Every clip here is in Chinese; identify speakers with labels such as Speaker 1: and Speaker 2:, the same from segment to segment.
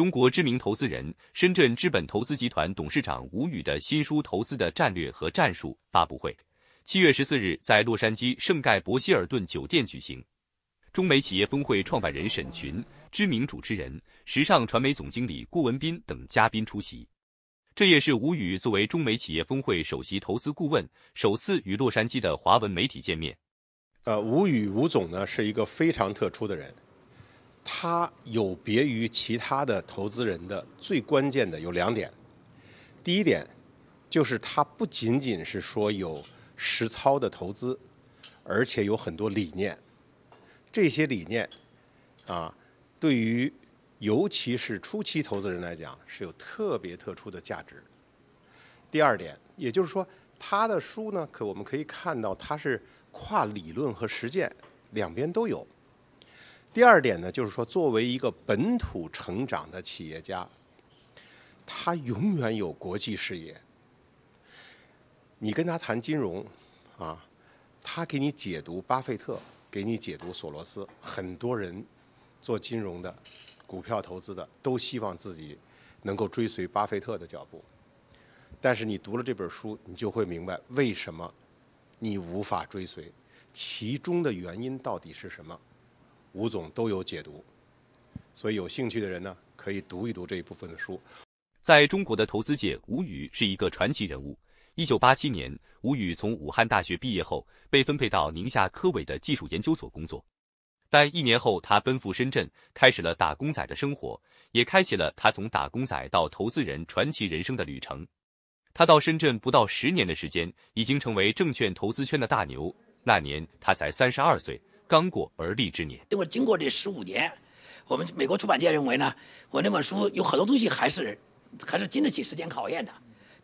Speaker 1: 中国知名投资人、深圳资本投资集团董事长吴宇的新书《投资的战略和战术》发布会，七月十四日在洛杉矶圣盖博希尔顿酒店举行。中美企业峰会创办人沈群、知名主持人、时尚传媒总经理顾文斌等嘉宾出席。这也是吴宇作为中美企业峰会首席投资顾问，首次与洛杉矶的华文媒体见面。
Speaker 2: 呃，吴宇吴总呢是一个非常特殊的人。他有别于其他的投资人的最关键的有两点，第一点就是他不仅仅是说有实操的投资，而且有很多理念，这些理念啊，对于尤其是初期投资人来讲是有特别特殊的价值。第二点，也就是说他的书呢，可我们可以看到它是跨理论和实践两边都有。第二点呢，就是说，作为一个本土成长的企业家，他永远有国际视野。你跟他谈金融，啊，他给你解读巴菲特，给你解读索罗斯。很多人做金融的、股票投资的，都希望自己能够追随巴菲特的脚步。但是你读了这本书，你就会明白为什么你无法追随，其中的原因到底是什么。吴总都有解读，所以有兴趣的人呢，可以读一读这一部分的书。在中国的投资界，吴宇
Speaker 1: 是一个传奇人物。一九八七年，吴宇从武汉大学毕业后，被分配到宁夏科委的技术研究所工作，但一年后，他奔赴深圳，开始了打工仔的生活，也开启了他从打工仔到投资人传奇人生的旅程。他到深圳不到十年的时间，已经成为证券投资圈的大牛。那年他才三十二岁。刚过而立之年，
Speaker 3: 经过经过这十五年，我们美国出版界认为呢，我那本书有很多东西还是，还是经得起时间考验的，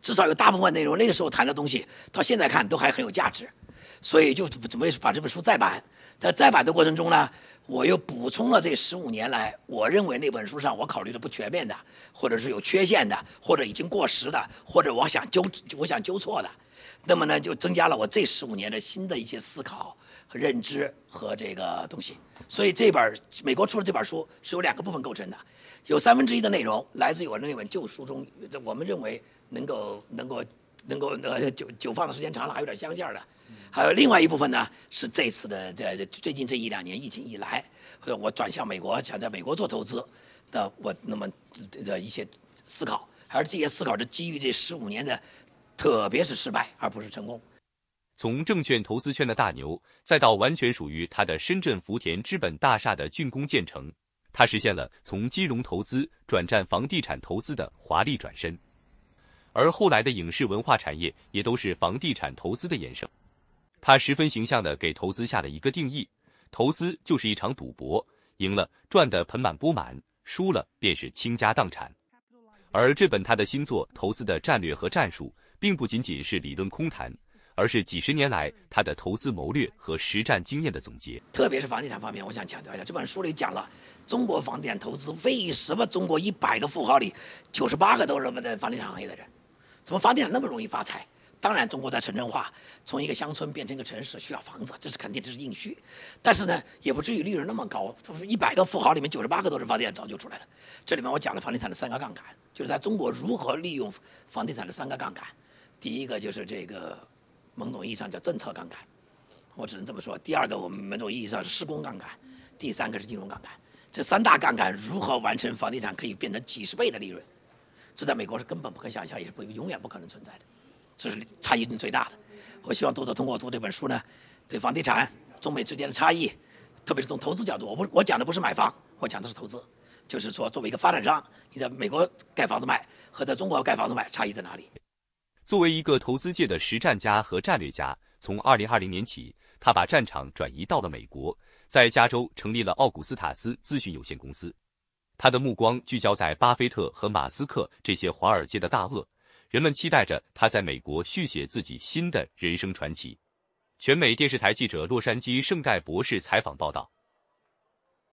Speaker 3: 至少有大部分内容，那个时候谈的东西到现在看都还很有价值，所以就准备把这本书再版，在再版的过程中呢，我又补充了这十五年来我认为那本书上我考虑的不全面的，或者是有缺陷的，或者已经过时的，或者我想纠我想纠错的，那么呢，就增加了我这十五年的新的一些思考。和认知和这个东西，所以这本美国出的这本书是由两个部分构成的，有三分之一的内容来自于我的那本旧书中，这我们认为能够能够能够呃久久放的时间长了还有点香劲儿的，还有另外一部分呢是这次的在最近这一两年疫情以来，我转向美国想在美国做投资的我那么的一些思考，而这些思考是基于这十五年的，特别是失败而不是成功。
Speaker 1: 从证券投资圈的大牛，再到完全属于他的深圳福田资本大厦的竣工建成，他实现了从金融投资转战房地产投资的华丽转身。而后来的影视文化产业也都是房地产投资的衍生。他十分形象的给投资下了一个定义：投资就是一场赌博，赢了赚得盆满钵满，输了便是倾家荡产。而这本他的新作《投资的战略和战术》并不仅仅是理论空谈。而是几十年来他的投资谋略和实战经验的总结，
Speaker 3: 特别是房地产方面，我想强调一下。这本书里讲了中国房地产投资为什么中国一百个富豪里九十八个都是在房地产行业的人，怎么房地产那么容易发财？当然，中国在城镇化，从一个乡村变成一个城市需要房子，这是肯定，这是硬需。但是呢，也不至于利润那么高。一百个富豪里面九十八个都是房地产，早就出来了。这里面我讲了房地产的三个杠杆，就是在中国如何利用房地产的三个杠杆。第一个就是这个。某种意义上叫政策杠杆，我只能这么说。第二个，我们某种意义上是施工杠杆，第三个是金融杠杆。这三大杠杆如何完成房地产可以变成几十倍的利润？这在美国是根本不可想象，也是永远不可能存在的。这是差异性最大的。我希望读者通过读这本书呢，对房地产中美之间的差异，特别是从投资角度，我不我讲的不是买房，我讲的是投资，就是说作为一个发展商，你在美国盖房子卖和在中国盖房子卖差异在哪里？
Speaker 1: 作为一个投资界的实战家和战略家，从2020年起，他把战场转移到了美国，在加州成立了奥古斯塔斯咨询有限公司。他的目光聚焦在巴菲特和马斯克这些华尔街的大鳄，人们期待着他在美国续写自己新的人生传奇。全美电视台记者洛杉矶圣代博士采访报道。